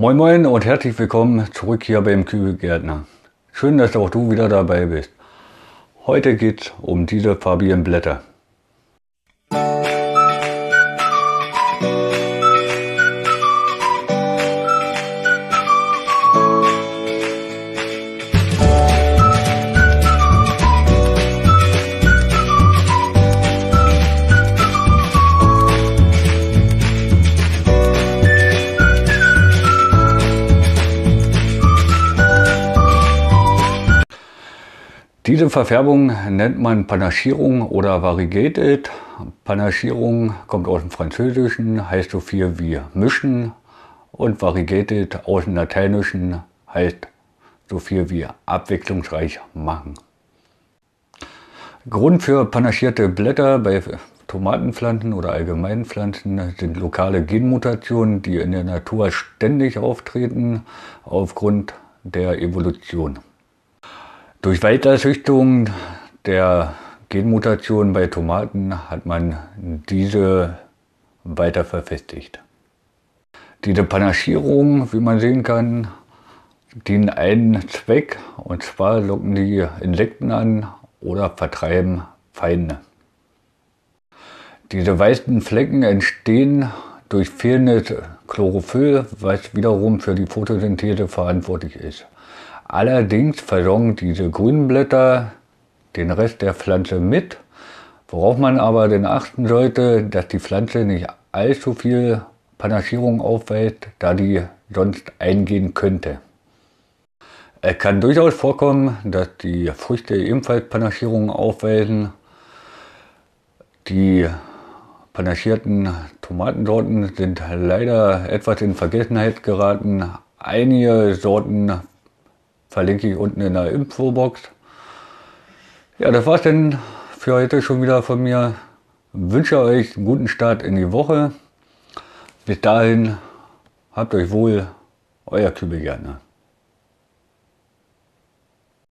Moin Moin und herzlich willkommen zurück hier beim Kübelgärtner. Schön, dass auch du wieder dabei bist. Heute geht's um diese farbigen Blätter. Diese Verfärbung nennt man Panaschierung oder Variegated. Panaschierung kommt aus dem Französischen, heißt so viel wie mischen und Variegated aus dem Lateinischen heißt so viel wie abwechslungsreich machen. Grund für panaschierte Blätter bei Tomatenpflanzen oder allgemeinen Pflanzen sind lokale Genmutationen, die in der Natur ständig auftreten aufgrund der Evolution. Durch Weiterzüchtung der Genmutationen bei Tomaten hat man diese weiter verfestigt. Diese Panaschierungen, wie man sehen kann, dienen einen Zweck und zwar locken die Insekten an oder vertreiben Feinde. Diese weißen Flecken entstehen durch fehlendes Chlorophyll, was wiederum für die Photosynthese verantwortlich ist. Allerdings versorgen diese grünen Blätter den Rest der Pflanze mit, worauf man aber denn achten sollte, dass die Pflanze nicht allzu viel Panaschierung aufweist, da die sonst eingehen könnte. Es kann durchaus vorkommen, dass die Früchte ebenfalls Panaschierungen aufweisen. Die panaschierten Tomatensorten sind leider etwas in Vergessenheit geraten. Einige Sorten Verlinke ich unten in der Infobox. Ja, das war's denn für heute schon wieder von mir. wünsche euch einen guten Start in die Woche. Bis dahin, habt euch wohl, euer Kübelgärtner.